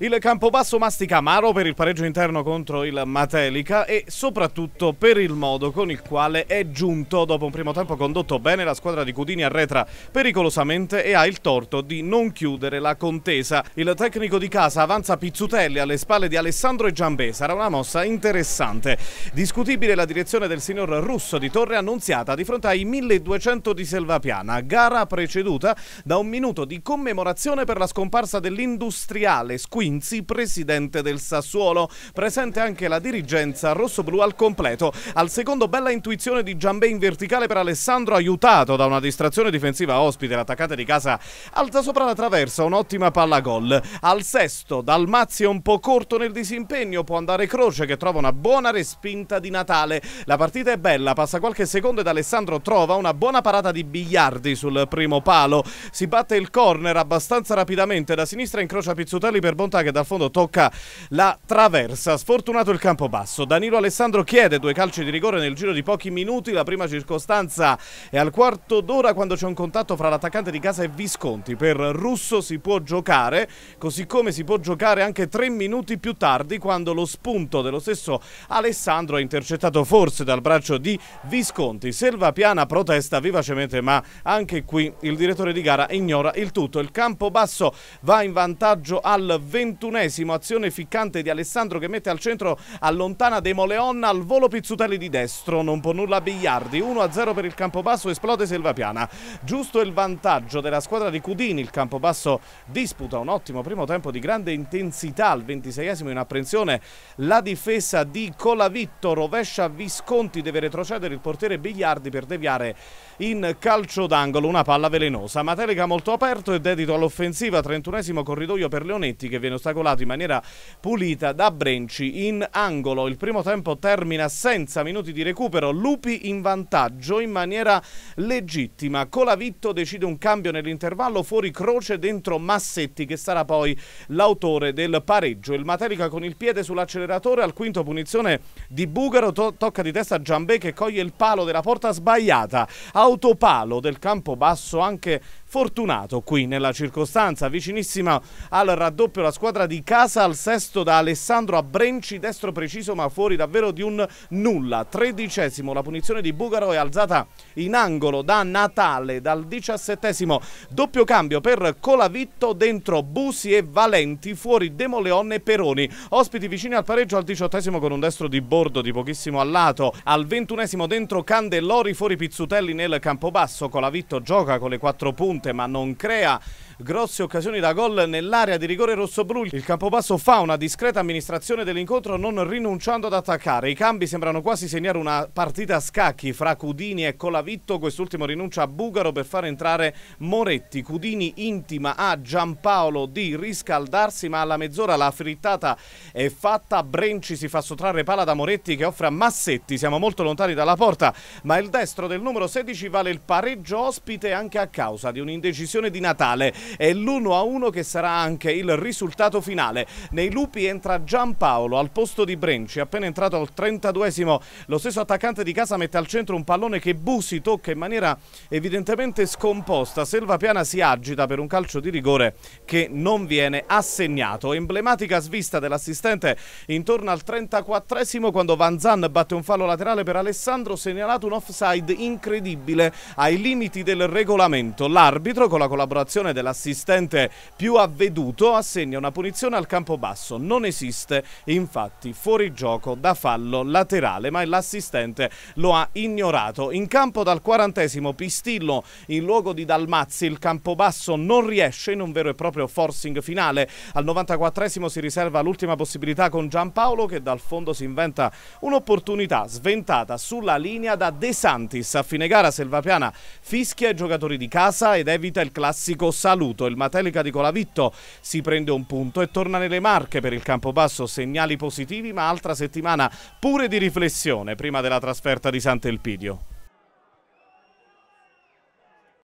Il Campobasso mastica amaro per il pareggio interno contro il Matelica e soprattutto per il modo con il quale è giunto dopo un primo tempo condotto bene la squadra di Cudini arretra pericolosamente e ha il torto di non chiudere la contesa. Il tecnico di casa avanza Pizzutelli alle spalle di Alessandro e Giambè, sarà una mossa interessante. Discutibile la direzione del signor Russo di Torre Annunziata di fronte ai 1200 di Selvapiana, gara preceduta da un minuto di commemorazione per la scomparsa dell'industriale Squillo Vinzi, presidente del Sassuolo. Presente anche la dirigenza rossoblu al completo. Al secondo bella intuizione di Giambè in verticale per Alessandro, aiutato da una distrazione difensiva ospite, l'attaccante di casa alza sopra la traversa, un'ottima palla gol. Al sesto, Dalmazzi è un po' corto nel disimpegno, può andare Croce che trova una buona respinta di Natale. La partita è bella, passa qualche secondo ed Alessandro trova una buona parata di Bigliardi sul primo palo. Si batte il corner abbastanza rapidamente, da sinistra incrocia Pizzutelli per bontà realtà che dal fondo tocca la traversa. Sfortunato il campo basso. Danilo Alessandro chiede due calci di rigore nel giro di pochi minuti. La prima circostanza è al quarto d'ora quando c'è un contatto fra l'attaccante di casa e Visconti. Per Russo si può giocare, così come si può giocare anche tre minuti più tardi quando lo spunto dello stesso Alessandro è intercettato forse dal braccio di Visconti. Selva Piana protesta vivacemente ma anche qui il direttore di gara ignora il tutto. Il campo basso va in vantaggio al 20 ventunesimo azione ficcante di Alessandro che mette al centro allontana De Moleon al volo Pizzutelli di destro, non può nulla Bigliardi, 1-0 per il Campobasso, esplode Selvapiana. Giusto il vantaggio della squadra di Cudini, il Campobasso disputa un ottimo primo tempo di grande intensità al 26esimo in apprensione la difesa di Colavitto rovescia Visconti, deve retrocedere il portiere Bigliardi per deviare in calcio d'angolo una palla velenosa. Matelica molto aperto e dedito all'offensiva, 31esimo corridoio per Leonetti che viene ostacolato in maniera pulita da Brenci in angolo. Il primo tempo termina senza minuti di recupero, Lupi in vantaggio in maniera legittima. Colavitto decide un cambio nell'intervallo fuori Croce dentro Massetti che sarà poi l'autore del pareggio. Il Materica con il piede sull'acceleratore al quinto punizione di Bugaro to tocca di testa Giambè che coglie il palo della porta sbagliata. Autopalo del campo basso anche fortunato qui nella circostanza vicinissima al raddoppio la squadra squadra di casa al sesto da Alessandro a Brenci, destro preciso ma fuori davvero di un nulla. Tredicesimo la punizione di Bugaro è alzata in angolo da Natale dal diciassettesimo. Doppio cambio per Colavitto dentro Busi e Valenti, fuori Demoleone e Peroni. Ospiti vicini al pareggio al diciottesimo con un destro di bordo di pochissimo al lato. Al ventunesimo dentro Candellori, fuori Pizzutelli nel campo basso. Colavitto gioca con le quattro punte ma non crea grosse occasioni da gol nell'area di rigore rosso rossobrù. Il Campobasso fa una discreta amministrazione dell'incontro non rinunciando ad attaccare. I cambi sembrano quasi segnare una partita a scacchi fra Cudini e Colavitto. Quest'ultimo rinuncia a Bugaro per far entrare Moretti. Cudini intima a Giampaolo di riscaldarsi ma alla mezz'ora la frittata è fatta. Brenci si fa sottrarre palla da Moretti che offre a Massetti. Siamo molto lontani dalla porta ma il destro del numero 16 vale il pareggio ospite anche a causa di un'indecisione di Natale è l'1-1 a che sarà anche il risultato finale. Nei lupi entra Giampaolo al posto di Brenci, appena entrato al 32esimo lo stesso attaccante di casa mette al centro un pallone che Busi tocca in maniera evidentemente scomposta. Selva Piana si agita per un calcio di rigore che non viene assegnato. Emblematica svista dell'assistente intorno al 34esimo quando Van Zan batte un fallo laterale per Alessandro, segnalato un offside incredibile ai limiti del regolamento. L'arbitro con la collaborazione dell'assistente, assistente più avveduto, assegna una punizione al campo basso. Non esiste infatti fuori gioco da fallo laterale, ma l'assistente lo ha ignorato. In campo dal quarantesimo Pistillo in luogo di Dalmazzi, il campo basso non riesce in un vero e proprio forcing finale. Al 94 si riserva l'ultima possibilità con Giampaolo che dal fondo si inventa un'opportunità sventata sulla linea da De Santis. A fine gara Selvapiana fischia i giocatori di casa ed evita il classico saluto assoluto. Il Matelica di Colavitto si prende un punto e torna nelle marche per il Campobasso. Segnali positivi, ma altra settimana pure di riflessione prima della trasferta di Sant'Elpidio.